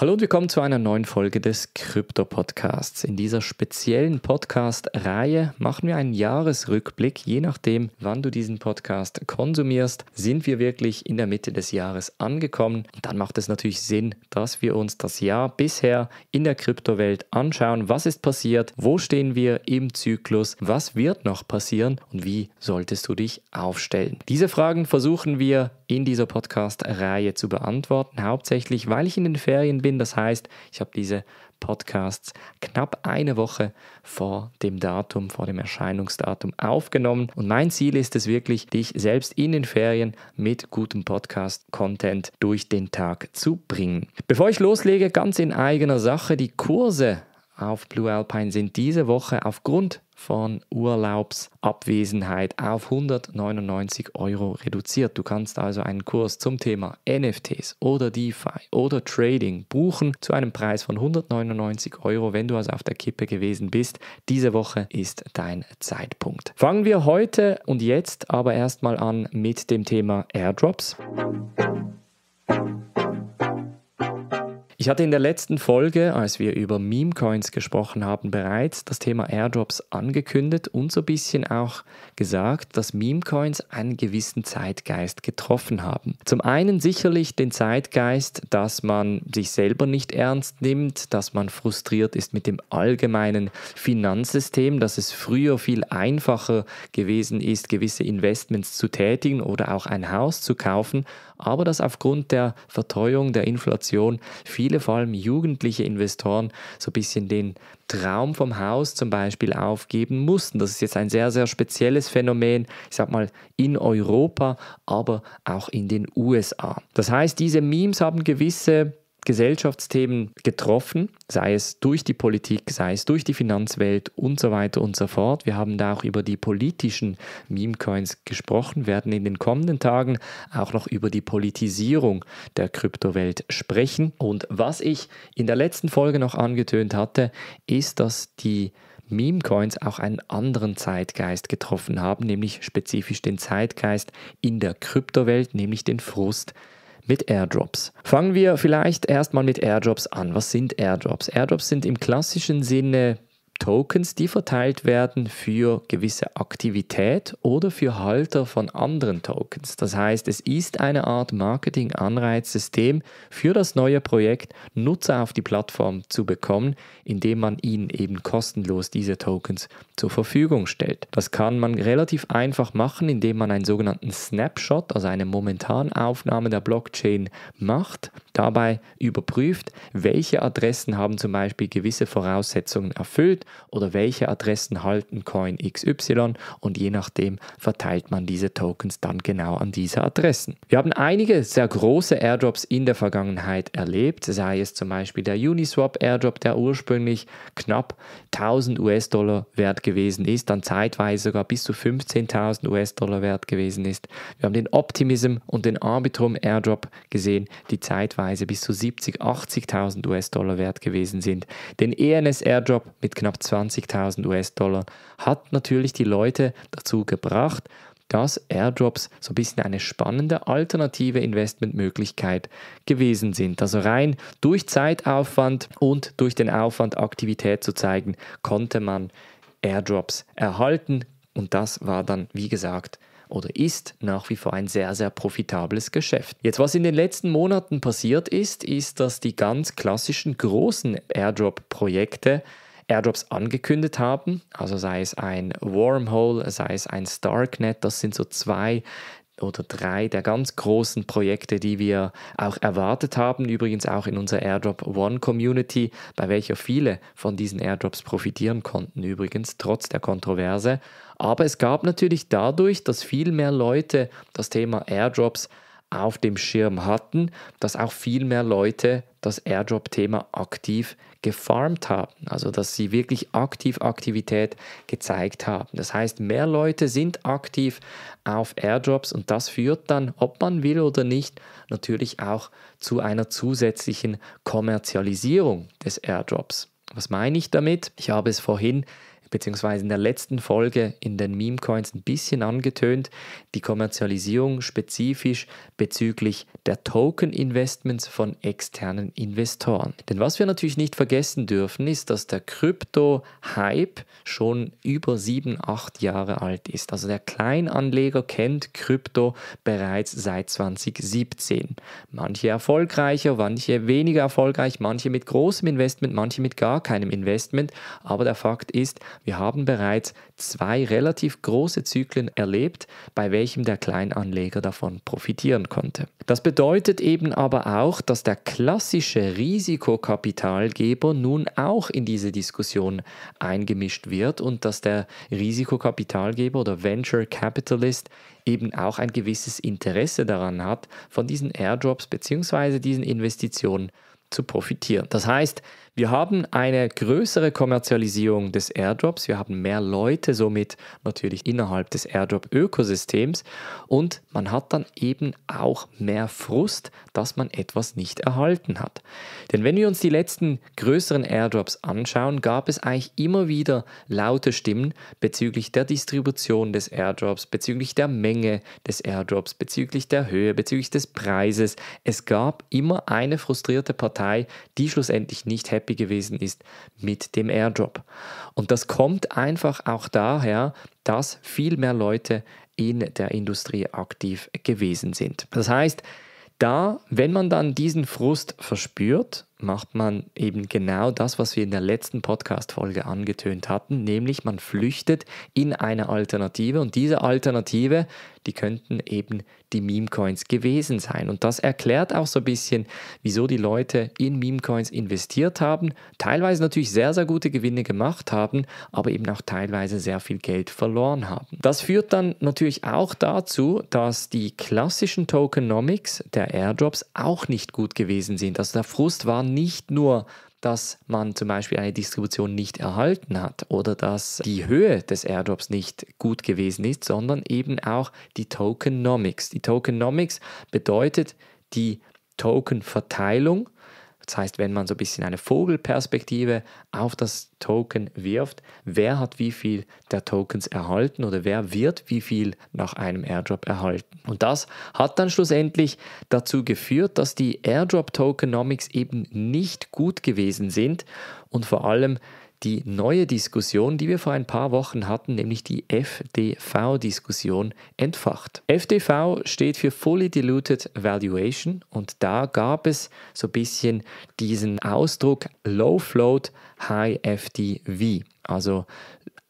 Hallo und willkommen zu einer neuen Folge des Krypto Podcasts. In dieser speziellen Podcast-Reihe machen wir einen Jahresrückblick. Je nachdem, wann du diesen Podcast konsumierst, sind wir wirklich in der Mitte des Jahres angekommen. Und dann macht es natürlich Sinn, dass wir uns das Jahr bisher in der Kryptowelt anschauen. Was ist passiert? Wo stehen wir im Zyklus? Was wird noch passieren? Und wie solltest du dich aufstellen? Diese Fragen versuchen wir in dieser Podcast-Reihe zu beantworten. Hauptsächlich, weil ich in den Ferien bin bin. Das heißt, ich habe diese Podcasts knapp eine Woche vor dem Datum, vor dem Erscheinungsdatum aufgenommen. Und mein Ziel ist es wirklich, dich selbst in den Ferien mit gutem Podcast-Content durch den Tag zu bringen. Bevor ich loslege, ganz in eigener Sache, die Kurse auf Blue Alpine sind diese Woche aufgrund von Urlaubsabwesenheit auf 199 Euro reduziert. Du kannst also einen Kurs zum Thema NFTs oder DeFi oder Trading buchen zu einem Preis von 199 Euro, wenn du also auf der Kippe gewesen bist. Diese Woche ist dein Zeitpunkt. Fangen wir heute und jetzt aber erstmal an mit dem Thema Airdrops. Ich hatte in der letzten Folge, als wir über Meme-Coins gesprochen haben, bereits das Thema Airdrops angekündigt und so ein bisschen auch gesagt, dass Meme-Coins einen gewissen Zeitgeist getroffen haben. Zum einen sicherlich den Zeitgeist, dass man sich selber nicht ernst nimmt, dass man frustriert ist mit dem allgemeinen Finanzsystem, dass es früher viel einfacher gewesen ist, gewisse Investments zu tätigen oder auch ein Haus zu kaufen, aber dass aufgrund der Verteuerung der Inflation viele, vor allem jugendliche Investoren, so ein bisschen den Traum vom Haus zum Beispiel aufgeben mussten. Das ist jetzt ein sehr, sehr spezielles Phänomen, ich sag mal, in Europa, aber auch in den USA. Das heißt, diese Memes haben gewisse Gesellschaftsthemen getroffen, sei es durch die Politik, sei es durch die Finanzwelt und so weiter und so fort. Wir haben da auch über die politischen Meme-Coins gesprochen, werden in den kommenden Tagen auch noch über die Politisierung der Kryptowelt sprechen. Und was ich in der letzten Folge noch angetönt hatte, ist, dass die Meme-Coins auch einen anderen Zeitgeist getroffen haben, nämlich spezifisch den Zeitgeist in der Kryptowelt, nämlich den Frust mit Airdrops. Fangen wir vielleicht erstmal mit Airdrops an. Was sind Airdrops? Airdrops sind im klassischen Sinne Tokens, die verteilt werden für gewisse Aktivität oder für Halter von anderen Tokens. Das heißt, es ist eine Art Marketing-Anreizsystem für das neue Projekt, Nutzer auf die Plattform zu bekommen, indem man ihnen eben kostenlos diese Tokens zur Verfügung stellt. Das kann man relativ einfach machen, indem man einen sogenannten Snapshot, also eine momentane Aufnahme der Blockchain macht. Dabei überprüft, welche Adressen haben zum Beispiel gewisse Voraussetzungen erfüllt oder welche Adressen halten Coin XY und je nachdem verteilt man diese Tokens dann genau an diese Adressen. Wir haben einige sehr große Airdrops in der Vergangenheit erlebt, sei es zum Beispiel der Uniswap Airdrop, der ursprünglich knapp 1000 US-Dollar wert gewesen ist, dann zeitweise sogar bis zu 15.000 US-Dollar wert gewesen ist. Wir haben den Optimism und den Arbitrum Airdrop gesehen, die zeitweise Preise bis zu 70.000, 80.000 US-Dollar wert gewesen sind. Den ENS Airdrop mit knapp 20.000 US-Dollar hat natürlich die Leute dazu gebracht, dass Airdrops so ein bisschen eine spannende alternative Investmentmöglichkeit gewesen sind. Also rein durch Zeitaufwand und durch den Aufwand, Aktivität zu zeigen, konnte man Airdrops erhalten. Und das war dann, wie gesagt, oder ist nach wie vor ein sehr, sehr profitables Geschäft. Jetzt, was in den letzten Monaten passiert ist, ist, dass die ganz klassischen großen Airdrop-Projekte Airdrops angekündigt haben, also sei es ein Wormhole, sei es ein Starknet, das sind so zwei oder drei der ganz großen Projekte, die wir auch erwartet haben, übrigens auch in unserer Airdrop One Community, bei welcher viele von diesen Airdrops profitieren konnten, übrigens trotz der Kontroverse. Aber es gab natürlich dadurch, dass viel mehr Leute das Thema Airdrops auf dem Schirm hatten, dass auch viel mehr Leute das Airdrop-Thema aktiv gefarmt haben, also dass sie wirklich aktiv Aktivität gezeigt haben. Das heißt, mehr Leute sind aktiv auf Airdrops und das führt dann, ob man will oder nicht, natürlich auch zu einer zusätzlichen Kommerzialisierung des Airdrops. Was meine ich damit? Ich habe es vorhin beziehungsweise in der letzten Folge in den Meme-Coins ein bisschen angetönt, die Kommerzialisierung spezifisch bezüglich der Token-Investments von externen Investoren. Denn was wir natürlich nicht vergessen dürfen, ist, dass der Krypto-Hype schon über sieben, acht Jahre alt ist. Also der Kleinanleger kennt Krypto bereits seit 2017. Manche erfolgreicher, manche weniger erfolgreich, manche mit großem Investment, manche mit gar keinem Investment. Aber der Fakt ist, wir haben bereits zwei relativ große Zyklen erlebt, bei welchem der Kleinanleger davon profitieren konnte. Das bedeutet eben aber auch, dass der klassische Risikokapitalgeber nun auch in diese Diskussion eingemischt wird und dass der Risikokapitalgeber oder Venture Capitalist eben auch ein gewisses Interesse daran hat, von diesen Airdrops bzw. diesen Investitionen zu profitieren. Das heißt, wir haben eine größere Kommerzialisierung des Airdrops, wir haben mehr Leute somit natürlich innerhalb des Airdrop-Ökosystems und man hat dann eben auch mehr Frust, dass man etwas nicht erhalten hat. Denn wenn wir uns die letzten größeren Airdrops anschauen, gab es eigentlich immer wieder laute Stimmen bezüglich der Distribution des Airdrops, bezüglich der Menge des Airdrops, bezüglich der Höhe, bezüglich des Preises. Es gab immer eine frustrierte Partei, Partei, die schlussendlich nicht happy gewesen ist mit dem Airdrop. Und das kommt einfach auch daher, dass viel mehr Leute in der Industrie aktiv gewesen sind. Das heißt, da, wenn man dann diesen Frust verspürt, macht man eben genau das, was wir in der letzten Podcast-Folge angetönt hatten, nämlich man flüchtet in eine Alternative und diese Alternative, die könnten eben die Meme-Coins gewesen sein. Und das erklärt auch so ein bisschen, wieso die Leute in Meme-Coins investiert haben, teilweise natürlich sehr, sehr gute Gewinne gemacht haben, aber eben auch teilweise sehr viel Geld verloren haben. Das führt dann natürlich auch dazu, dass die klassischen Tokenomics der Airdrops auch nicht gut gewesen sind. Also der Frust war nicht nur dass man zum Beispiel eine Distribution nicht erhalten hat oder dass die Höhe des Airdrops nicht gut gewesen ist, sondern eben auch die Tokenomics. Die Tokenomics bedeutet die Tokenverteilung das heißt, wenn man so ein bisschen eine Vogelperspektive auf das Token wirft, wer hat wie viel der Tokens erhalten oder wer wird wie viel nach einem Airdrop erhalten. Und das hat dann schlussendlich dazu geführt, dass die Airdrop Tokenomics eben nicht gut gewesen sind und vor allem die neue Diskussion, die wir vor ein paar Wochen hatten, nämlich die FDV-Diskussion, entfacht. FDV steht für Fully Diluted Valuation und da gab es so ein bisschen diesen Ausdruck Low Float High FDV. Also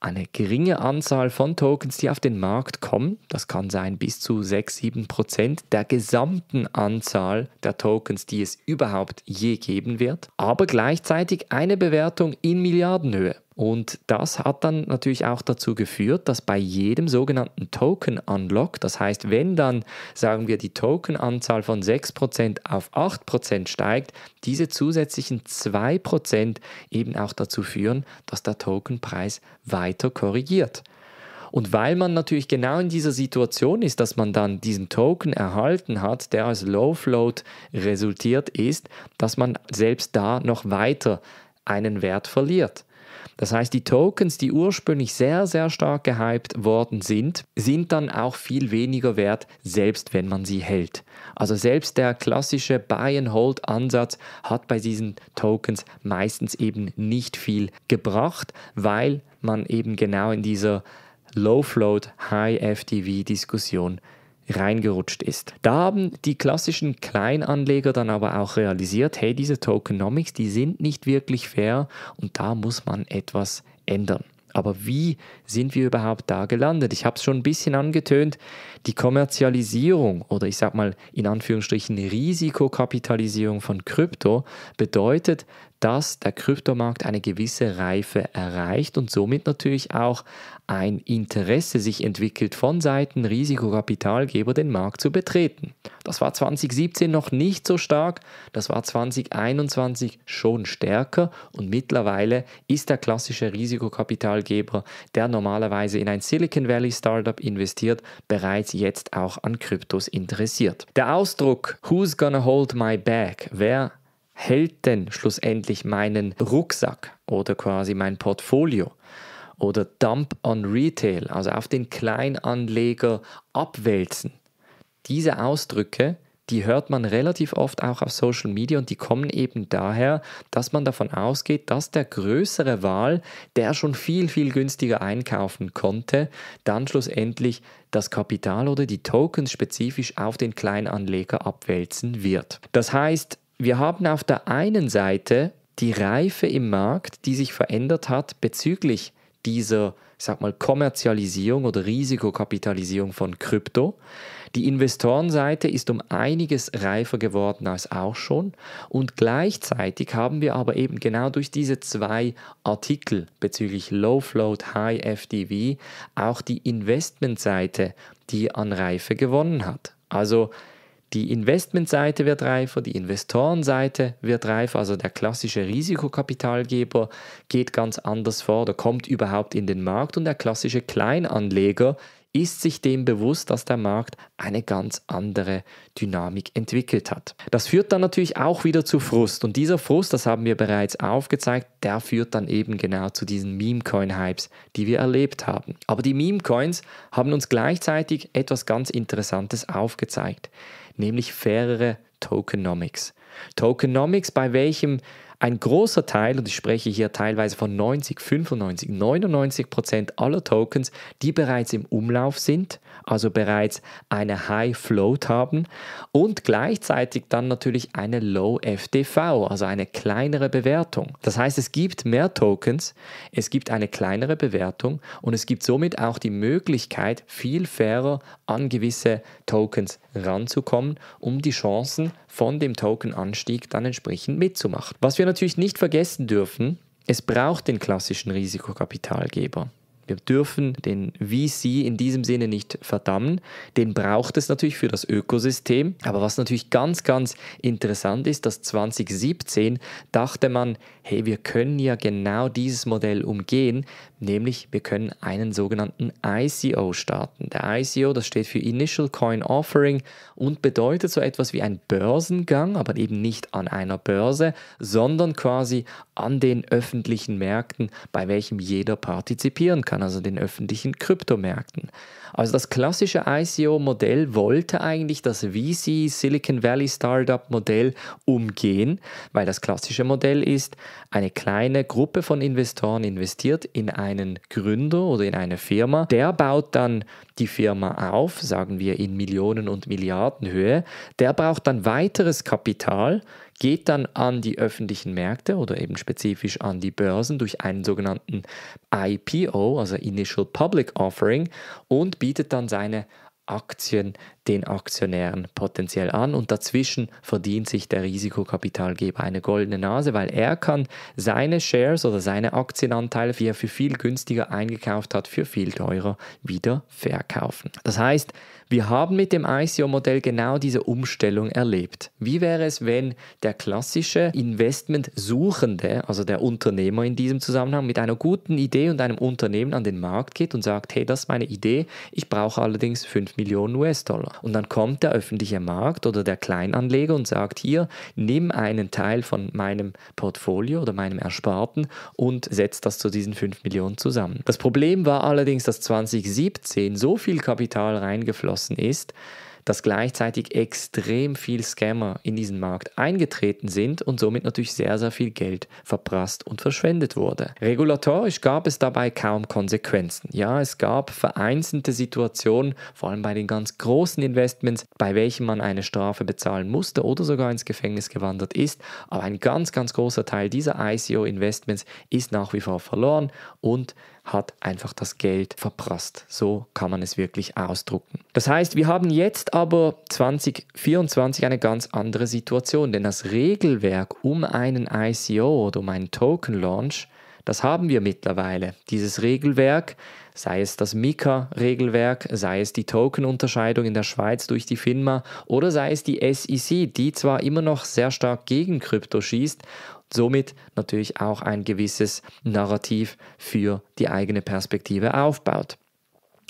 eine geringe Anzahl von Tokens, die auf den Markt kommen, das kann sein bis zu 6-7% der gesamten Anzahl der Tokens, die es überhaupt je geben wird, aber gleichzeitig eine Bewertung in Milliardenhöhe. Und das hat dann natürlich auch dazu geführt, dass bei jedem sogenannten Token Unlock, das heißt, wenn dann, sagen wir, die Tokenanzahl von 6% auf 8% steigt, diese zusätzlichen 2% eben auch dazu führen, dass der Tokenpreis weiter korrigiert. Und weil man natürlich genau in dieser Situation ist, dass man dann diesen Token erhalten hat, der als Low Float resultiert ist, dass man selbst da noch weiter einen Wert verliert. Das heißt, die Tokens, die ursprünglich sehr, sehr stark gehypt worden sind, sind dann auch viel weniger wert, selbst wenn man sie hält. Also selbst der klassische Buy-and-Hold-Ansatz hat bei diesen Tokens meistens eben nicht viel gebracht, weil man eben genau in dieser Low-Float, High-FTV-Diskussion reingerutscht ist. Da haben die klassischen Kleinanleger dann aber auch realisiert, hey, diese Tokenomics, die sind nicht wirklich fair und da muss man etwas ändern. Aber wie sind wir überhaupt da gelandet? Ich habe es schon ein bisschen angetönt, die Kommerzialisierung oder ich sage mal in Anführungsstrichen Risikokapitalisierung von Krypto bedeutet, dass der Kryptomarkt eine gewisse Reife erreicht und somit natürlich auch ein Interesse sich entwickelt von Seiten Risikokapitalgeber, den Markt zu betreten. Das war 2017 noch nicht so stark, das war 2021 schon stärker und mittlerweile ist der klassische Risikokapitalgeber, der normalerweise in ein Silicon Valley Startup investiert, bereits jetzt auch an Kryptos interessiert. Der Ausdruck Who's gonna hold my bag? Wer hält denn schlussendlich meinen Rucksack oder quasi mein Portfolio? Oder Dump on Retail, also auf den Kleinanleger abwälzen. Diese Ausdrücke, die hört man relativ oft auch auf Social Media und die kommen eben daher, dass man davon ausgeht, dass der größere Wahl, der schon viel, viel günstiger einkaufen konnte, dann schlussendlich das Kapital oder die Tokens spezifisch auf den Kleinanleger abwälzen wird. Das heißt, wir haben auf der einen Seite die Reife im Markt, die sich verändert hat bezüglich dieser, ich sag mal, Kommerzialisierung oder Risikokapitalisierung von Krypto. Die Investorenseite ist um einiges reifer geworden als auch schon. Und gleichzeitig haben wir aber eben genau durch diese zwei Artikel bezüglich Low Float, High FDV auch die Investmentseite, die an Reife gewonnen hat. Also die Investmentseite wird reifer, die Investorenseite wird reifer, also der klassische Risikokapitalgeber geht ganz anders vor oder kommt überhaupt in den Markt und der klassische Kleinanleger ist sich dem bewusst, dass der Markt eine ganz andere Dynamik entwickelt hat. Das führt dann natürlich auch wieder zu Frust und dieser Frust, das haben wir bereits aufgezeigt, der führt dann eben genau zu diesen Meme-Coin-Hypes, die wir erlebt haben. Aber die Meme-Coins haben uns gleichzeitig etwas ganz Interessantes aufgezeigt, nämlich fairere Tokenomics. Tokenomics, bei welchem ein großer Teil, und ich spreche hier teilweise von 90, 95, 99 Prozent aller Tokens, die bereits im Umlauf sind, also bereits eine High Float haben und gleichzeitig dann natürlich eine Low FDV, also eine kleinere Bewertung. Das heißt, es gibt mehr Tokens, es gibt eine kleinere Bewertung und es gibt somit auch die Möglichkeit, viel fairer an gewisse Tokens ranzukommen, um die Chancen von dem Tokenanstieg dann entsprechend mitzumachen. Was wir natürlich nicht vergessen dürfen, es braucht den klassischen Risikokapitalgeber. Wir dürfen den VC in diesem Sinne nicht verdammen. Den braucht es natürlich für das Ökosystem. Aber was natürlich ganz, ganz interessant ist, dass 2017 dachte man, hey, wir können ja genau dieses Modell umgehen, nämlich wir können einen sogenannten ICO starten. Der ICO, das steht für Initial Coin Offering und bedeutet so etwas wie ein Börsengang, aber eben nicht an einer Börse, sondern quasi an den öffentlichen Märkten, bei welchem jeder partizipieren kann kann, also den öffentlichen Kryptomärkten. Also das klassische ICO-Modell wollte eigentlich das VC Silicon Valley Startup-Modell umgehen, weil das klassische Modell ist, eine kleine Gruppe von Investoren investiert in einen Gründer oder in eine Firma, der baut dann die Firma auf, sagen wir in Millionen und Milliardenhöhe, der braucht dann weiteres Kapital, geht dann an die öffentlichen Märkte oder eben spezifisch an die Börsen durch einen sogenannten IPO, also Initial Public Offering, und bietet dann seine Aktien den Aktionären potenziell an und dazwischen verdient sich der Risikokapitalgeber eine goldene Nase, weil er kann seine Shares oder seine Aktienanteile, die er für viel günstiger eingekauft hat, für viel teurer wieder verkaufen. Das heißt, wir haben mit dem ICO-Modell genau diese Umstellung erlebt. Wie wäre es, wenn der klassische Investmentsuchende, also der Unternehmer in diesem Zusammenhang, mit einer guten Idee und einem Unternehmen an den Markt geht und sagt, hey, das ist meine Idee, ich brauche allerdings 5 Millionen US-Dollar. Und dann kommt der öffentliche Markt oder der Kleinanleger und sagt hier, nimm einen Teil von meinem Portfolio oder meinem Ersparten und setz das zu diesen 5 Millionen zusammen. Das Problem war allerdings, dass 2017 so viel Kapital reingeflossen ist, dass gleichzeitig extrem viel Scammer in diesen Markt eingetreten sind und somit natürlich sehr, sehr viel Geld verprasst und verschwendet wurde. Regulatorisch gab es dabei kaum Konsequenzen. Ja, es gab vereinzelte Situationen, vor allem bei den ganz großen Investments, bei welchen man eine Strafe bezahlen musste oder sogar ins Gefängnis gewandert ist. Aber ein ganz, ganz großer Teil dieser ICO-Investments ist nach wie vor verloren und hat einfach das Geld verprasst. So kann man es wirklich ausdrucken. Das heißt, wir haben jetzt aber 2024 eine ganz andere Situation, denn das Regelwerk um einen ICO oder um einen Token Launch, das haben wir mittlerweile. Dieses Regelwerk, sei es das mika regelwerk sei es die Token-Unterscheidung in der Schweiz durch die FINMA oder sei es die SEC, die zwar immer noch sehr stark gegen Krypto schießt somit natürlich auch ein gewisses Narrativ für die eigene Perspektive aufbaut.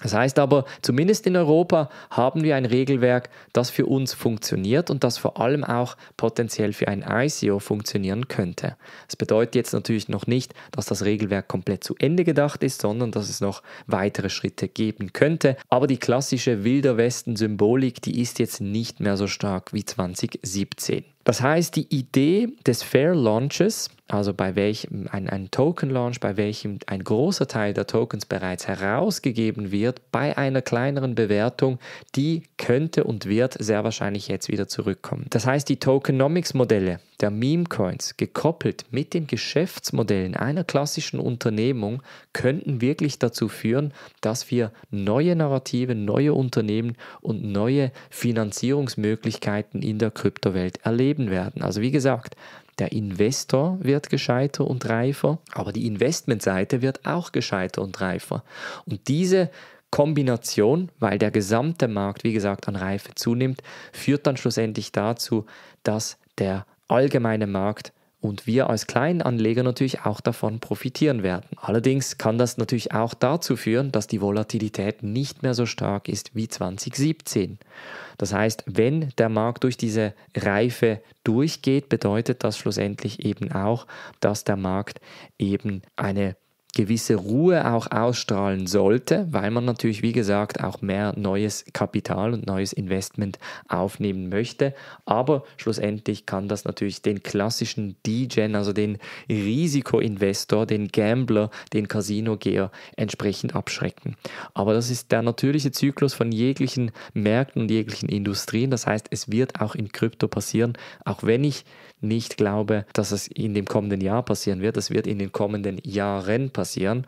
Das heißt aber, zumindest in Europa haben wir ein Regelwerk, das für uns funktioniert und das vor allem auch potenziell für ein ICO funktionieren könnte. Das bedeutet jetzt natürlich noch nicht, dass das Regelwerk komplett zu Ende gedacht ist, sondern dass es noch weitere Schritte geben könnte. Aber die klassische Wilder Westen-Symbolik, die ist jetzt nicht mehr so stark wie 2017. Das heißt, die Idee des Fair Launches also bei welchem ein, ein Token Launch, bei welchem ein großer Teil der Tokens bereits herausgegeben wird, bei einer kleineren Bewertung, die könnte und wird sehr wahrscheinlich jetzt wieder zurückkommen. Das heißt, die Tokenomics-Modelle der Meme-Coins gekoppelt mit den Geschäftsmodellen einer klassischen Unternehmung könnten wirklich dazu führen, dass wir neue Narrative, neue Unternehmen und neue Finanzierungsmöglichkeiten in der Kryptowelt erleben werden. Also wie gesagt, der Investor wird gescheiter und reifer, aber die Investmentseite wird auch gescheiter und reifer. Und diese Kombination, weil der gesamte Markt, wie gesagt, an Reife zunimmt, führt dann schlussendlich dazu, dass der allgemeine Markt und wir als Kleinanleger natürlich auch davon profitieren werden. Allerdings kann das natürlich auch dazu führen, dass die Volatilität nicht mehr so stark ist wie 2017. Das heißt, wenn der Markt durch diese Reife durchgeht, bedeutet das schlussendlich eben auch, dass der Markt eben eine gewisse Ruhe auch ausstrahlen sollte, weil man natürlich, wie gesagt, auch mehr neues Kapital und neues Investment aufnehmen möchte. Aber schlussendlich kann das natürlich den klassischen DGen, also den Risikoinvestor, den Gambler, den Casinogeher entsprechend abschrecken. Aber das ist der natürliche Zyklus von jeglichen Märkten und jeglichen Industrien. Das heißt, es wird auch in Krypto passieren, auch wenn ich nicht glaube, dass es in dem kommenden Jahr passieren wird. Es wird in den kommenden Jahren passieren passieren,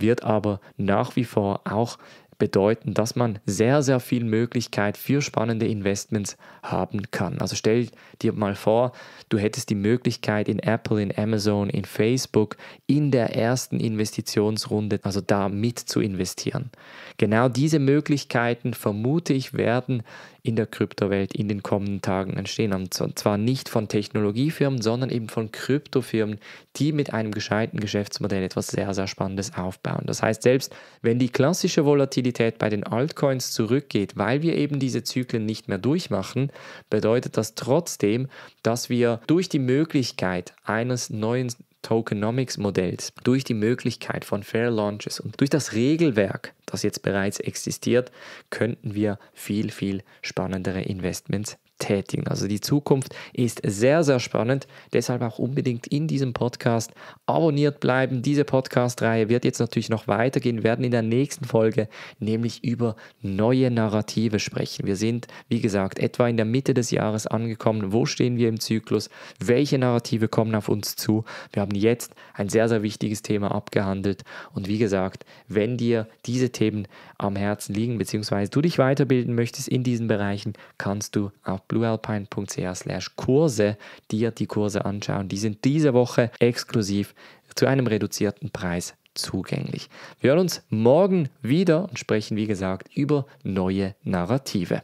wird aber nach wie vor auch bedeuten, dass man sehr, sehr viel Möglichkeit für spannende Investments haben kann. Also stell dir mal vor, du hättest die Möglichkeit in Apple, in Amazon, in Facebook in der ersten Investitionsrunde, also da mit zu investieren. Genau diese Möglichkeiten, vermute ich, werden in der Kryptowelt in den kommenden Tagen entstehen. Und zwar nicht von Technologiefirmen, sondern eben von Kryptofirmen, die mit einem gescheiten Geschäftsmodell etwas sehr, sehr Spannendes aufbauen. Das heißt, selbst wenn die klassische Volatilität Volatilität bei den Altcoins zurückgeht, weil wir eben diese Zyklen nicht mehr durchmachen, bedeutet das trotzdem, dass wir durch die Möglichkeit eines neuen Tokenomics-Modells, durch die Möglichkeit von Fair Launches und durch das Regelwerk, das jetzt bereits existiert, könnten wir viel, viel spannendere Investments tätigen. Also die Zukunft ist sehr, sehr spannend. Deshalb auch unbedingt in diesem Podcast abonniert bleiben. Diese Podcast-Reihe wird jetzt natürlich noch weitergehen. Wir werden in der nächsten Folge nämlich über neue Narrative sprechen. Wir sind, wie gesagt, etwa in der Mitte des Jahres angekommen. Wo stehen wir im Zyklus? Welche Narrative kommen auf uns zu? Wir haben jetzt ein sehr, sehr wichtiges Thema abgehandelt. Und wie gesagt, wenn dir diese Themen am Herzen liegen, beziehungsweise du dich weiterbilden möchtest in diesen Bereichen, kannst du auch bluealpine.ch Kurse dir die Kurse anschauen. Die sind diese Woche exklusiv zu einem reduzierten Preis zugänglich. Wir hören uns morgen wieder und sprechen, wie gesagt, über neue Narrative.